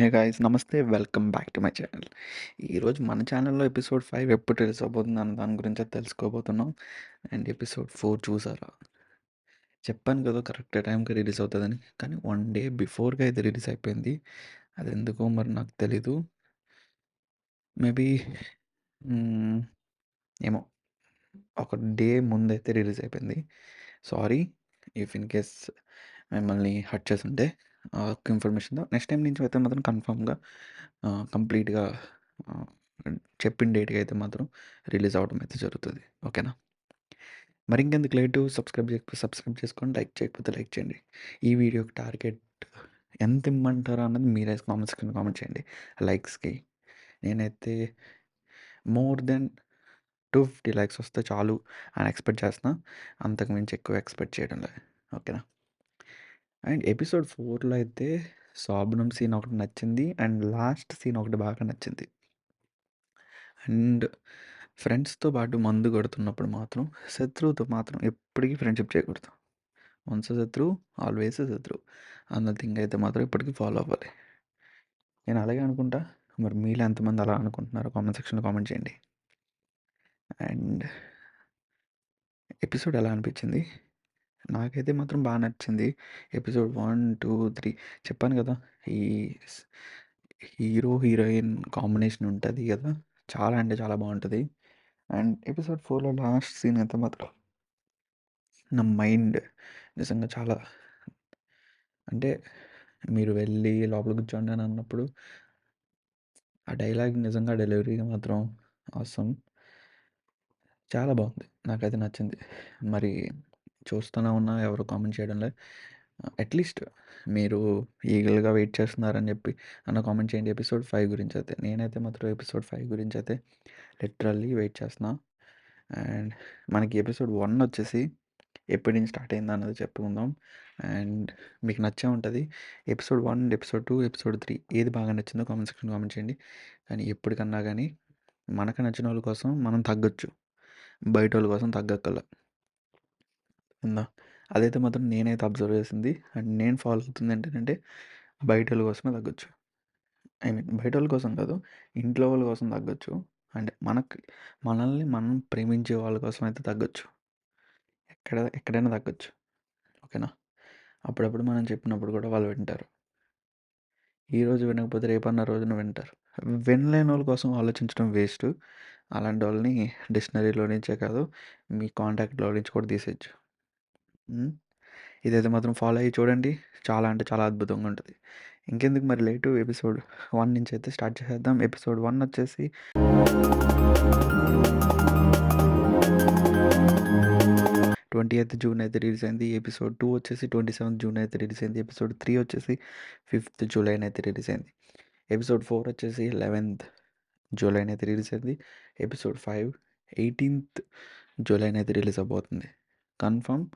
హే guys నమస్తే welcome back to my channel ఈరోజు మన ఛానల్లో ఎపిసోడ్ ఫైవ్ ఎప్పుడు రిలీజ్ అవబోతుంది అన్న దాని గురించి తెలుసుకోబోతున్నాం అండ్ ఎపిసోడ్ ఫోర్ చూసారా చెప్పాను కదా కరెక్ట్ టైంకి రిలీజ్ అవుతుందని కానీ వన్ డే బిఫోర్గా ఇది రిలీజ్ అయిపోయింది అది ఎందుకో మరి నాకు తెలీదు మేబీ ఏమో ఒక డే ముందైతే రిలీజ్ అయిపోయింది సారీ ఇఫ్ ఇన్ కేస్ మిమ్మల్ని హట్ చేసి ఉంటే ఇన్ఫర్మేషన్ నెక్స్ట్ టైం నుంచి అయితే మాత్రం కన్ఫామ్గా కంప్లీట్గా చెప్పిన డేట్కి అయితే మాత్రం రిలీజ్ అవ్వడం అయితే జరుగుతుంది ఓకేనా మరి ఇంకెందుకు లేటు సబ్స్క్రైబ్ చేయకపోతే సబ్స్క్రైబ్ చేసుకోండి లైక్ చేయకపోతే లైక్ చేయండి ఈ వీడియోకి టార్గెట్ ఎంత ఇమ్మంటారా అన్నది మీరే కామెంట్స్ కింద కామెంట్ చేయండి లైక్స్కి నేనైతే more than two fifty likes వస్తే చాలు అని ఎక్స్పెక్ట్ చేస్తున్నా అంతకు మించి ఎక్కువ ఎక్స్పెక్ట్ చేయడం లేదు ఓకేనా అండ్ ఎపిసోడ్ ఫోర్‌లో అయితే సాబ్నం సీన్ ఒకటి నచ్చింది. అండ్ లాస్ట్ సీన్ ఒకటి బాగా నచ్చింది. అండ్ ఫ్రెండ్స్‌తో పాటు మందు కొడుతున్నప్పుడు మాత్రం, శత్రువుతో మాత్రం ఎప్పటికీ ఫ్రెండ్‌షిప్ చేయకూడదు. వన్స్ శత్రువు, ఆల్‌వేస్ శత్రువు అన్న థింగ్ అయితే మాత్రం ఇప్పటికీ ఫాలో అవ్వాలి. నేను అలాగే అనుకుంటా. మరి మీలో ఎంతమంది అలా అనుకుంటున్నారో కామెంట్ సెక్షన్‌లో కామెంట్ చేయండి. అండ్ ఎపిసోడ్ ఎలా అనిపించింది? నాకైతే మాత్రం బాగా నచ్చింది. ఎపిసోడ్ వన్ టూ త్రీ చెప్పాను కదా ఈ హీరో, హీరోయిన్ కాంబినేషన్ ఉంటుంది కదా చాలా అంటే చాలా బాగుంటుంది అండ్ ఎపిసోడ్ ఫోర్లో లాస్ట్ సీన్ అయితే మాత్రం నా మైండ్ నిజంగా చాలా అంటే మీరు వెళ్ళి లోపల కూర్చోండి అని అన్నప్పుడు ఆ డైలాగ్ నిజంగా డెలివరీ మాత్రం అవసరం చాలా బాగుంది నాకైతే నచ్చింది. మరి చూస్తూనే ఉన్నా ఎవరు కామెంట్ చేయడం లేదు అట్లీస్ట్ మీరు ఈగల్గా వెయిట్ చేస్తున్నారని చెప్పి అన్న కామెంట్ చేయండి ఎపిసోడ్ ఫైవ్ గురించి అయితే నేనైతే మాత్రం ఎపిసోడ్ ఫైవ్ గురించి అయితే లిటరల్లీ వెయిట్ చేస్తున్నా అండ్ మనకి ఎపిసోడ్ వన్ వచ్చేసి ఎప్పటి నుంచి స్టార్ట్ అయింది అన్నది చెప్పుకుందాం అండ్ మీకు నచ్చే ఉంటుంది episode one episode two episode three ఏది బాగా నచ్చిందో కామెంట్ సెక్షన్ కామెంట్ చేయండి కానీ ఎప్పటికన్నా కానీ మనకు నచ్చిన వాళ్ళ కోసం మనం తగ్గొచ్చు బయట వాళ్ళ కోసం తగ్గక్కల ఉందా అదైతే మాత్రం నేనైతే అబ్జర్వ్ చేసింది అండ్ నేను ఫాలో అవుతుంది ఏంటంటే బయట వాళ్ళ కోసమే తగ్గొచ్చు ఐ మీన్ బయట వాళ్ళ కోసం కాదు ఇంట్లో వాళ్ళ కోసం తగ్గొచ్చు అంటే మనకి మనల్ని మనం ప్రేమించే వాళ్ళ కోసం అయితే తగ్గొచ్చు ఎక్కడ ఎక్కడైనా తగ్గొచ్చు ఓకేనా అప్పుడప్పుడు మనం చెప్పినప్పుడు కూడా వాళ్ళు వింటారు ఈరోజు వినకపోతే రేపన్న రోజున వింటారు వినలేని వాళ్ళ కోసం ఆలోచించడం వేస్ట్ అలాంటి వాళ్ళని డిక్షనరీలో నుంచే కాదు మీ కాంటాక్ట్లో నుంచి కూడా తీసేయచ్చు ఇదైతే మాత్రం ఫాలో అయ్యి చూడండి చాలా అంటే చాలా అద్భుతంగా ఉంటుంది ఇంకెందుకు మరి లేటు ఎపిసోడ్ వన్ నుంచి అయితే స్టార్ట్ చేసేద్దాం ఎపిసోడ్ వన్ వచ్చేసి ట్వంటీ ఎయిత్ జూన్ అయితే రిలీజ్ అయింది ఎపిసోడ్ టూ వచ్చేసి ట్వంటీ సెవెంత్ జూన్ అయితే రిలీజ్ అయింది ఎపిసోడ్ త్రీ వచ్చేసి ఫిఫ్త్ జూలై అయితే రిలీజ్ అయింది ఎపిసోడ్ ఫోర్ వచ్చేసి లెవెన్త్ జూలై అయితే రిలీజ్ అయింది ఎపిసోడ్ ఫైవ్ ఎయిటీన్త్ జూలై అయితే రిలీజ్ అవబోతుంది కన్ఫర్మ్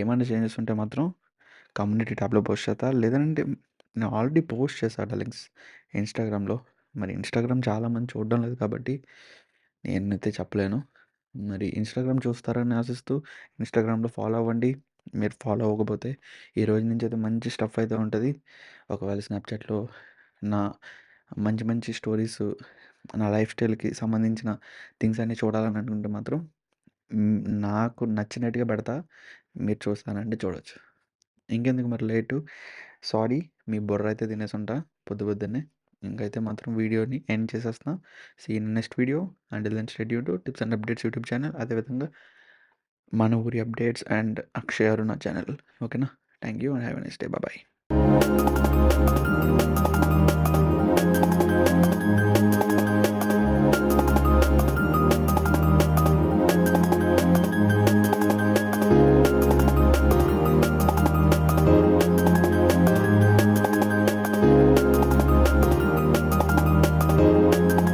ఏమైనా చేంజెస్ ఉంటే మాత్రం కమ్యూనిటీ ట్యాబ్లో పోస్ట్ చేస్తా లేదంటే నేను ఆల్రెడీ పోస్ట్ చేశాను లింక్స్ ఇన్స్టాగ్రామ్లో మరి ఇన్స్టాగ్రామ్ చాలామంది చూడడం లేదు కాబట్టి నేనైతే చెప్పలేను మరి ఇన్స్టాగ్రామ్ చూస్తారని ఆశిస్తూ ఇన్స్టాగ్రామ్లో ఫాలో అవ్వండి మీరు ఫాలో అవ్వకపోతే ఈ రోజు నుంచి అయితే మంచి స్టఫ్ అయితే ఉంటుంది ఒకవేళ స్నాప్చాట్లో నా మంచి మంచి స్టోరీస్ నా లైఫ్ స్టైల్కి సంబంధించిన థింగ్స్ అన్నీ చూడాలని అనుకుంటే మాత్రం నాకు నచ్చినట్టుగా పెడతా మీరు చూస్తానంటే చూడవచ్చు ఇంకెందుకు మరి లేటు సారీ మీ బుర్ర అయితే తినేసుంటా పొద్దు పొద్దున్నే ఇంకైతే మాత్రం వీడియోని ఎండ్ చేసేస్తాను see next video and then study to tips and updates YouTube channel అదేవిధంగా మన ఊరి updates and Akshay Aruna channel ఓకేనా thank you and have a next day bye